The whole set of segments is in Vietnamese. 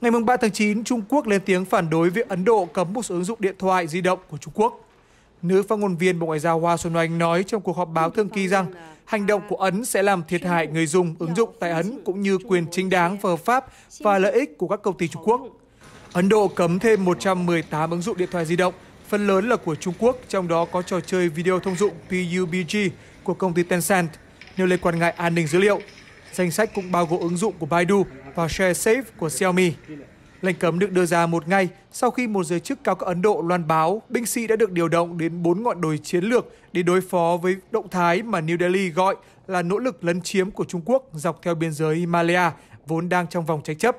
Ngày 3 tháng 9, Trung Quốc lên tiếng phản đối việc Ấn Độ cấm một số ứng dụng điện thoại di động của Trung Quốc. Nữ phát ngôn viên Bộ Ngoại giao Hoa Xuân Oanh nói trong cuộc họp báo thường kỳ rằng hành động của Ấn sẽ làm thiệt hại người dùng ứng dụng tại Ấn cũng như quyền chính đáng và hợp pháp và lợi ích của các công ty Trung Quốc. Ấn Độ cấm thêm 118 ứng dụng điện thoại di động, phần lớn là của Trung Quốc, trong đó có trò chơi video thông dụng PUBG của công ty Tencent, nêu lên quan ngại an ninh dữ liệu Danh sách cũng bao gồm ứng dụng của Baidu và ShareSafe của Xiaomi. Lệnh cấm được đưa ra một ngày sau khi một giới chức cao cấp Ấn Độ loan báo binh sĩ đã được điều động đến bốn ngọn đồi chiến lược để đối phó với động thái mà New Delhi gọi là nỗ lực lấn chiếm của Trung Quốc dọc theo biên giới Himalaya vốn đang trong vòng tranh chấp.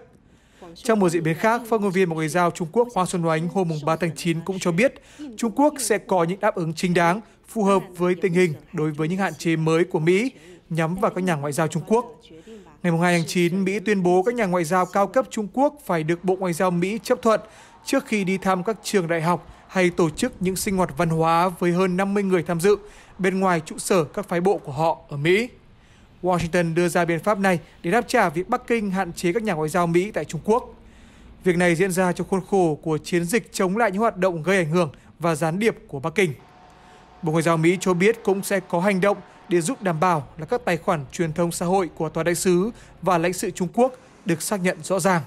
Trong một diễn biến khác, phát ngôn viên Bộ Ngoại giao Trung Quốc Hoàng Xuân Oánh hôm 3 tháng 9 cũng cho biết Trung Quốc sẽ có những đáp ứng chính đáng phù hợp với tình hình đối với những hạn chế mới của Mỹ nhắm vào các nhà ngoại giao Trung Quốc. Ngày 2 tháng 9, Mỹ tuyên bố các nhà ngoại giao cao cấp Trung Quốc phải được Bộ Ngoại giao Mỹ chấp thuận trước khi đi thăm các trường đại học hay tổ chức những sinh hoạt văn hóa với hơn 50 người tham dự bên ngoài trụ sở các phái bộ của họ ở Mỹ. Washington đưa ra biện pháp này để đáp trả việc Bắc Kinh hạn chế các nhà ngoại giao Mỹ tại Trung Quốc. Việc này diễn ra trong khuôn khổ của chiến dịch chống lại những hoạt động gây ảnh hưởng và gián điệp của Bắc Kinh. Bộ Ngoại giao Mỹ cho biết cũng sẽ có hành động để giúp đảm bảo là các tài khoản truyền thông xã hội của tòa đại sứ và lãnh sự Trung Quốc được xác nhận rõ ràng.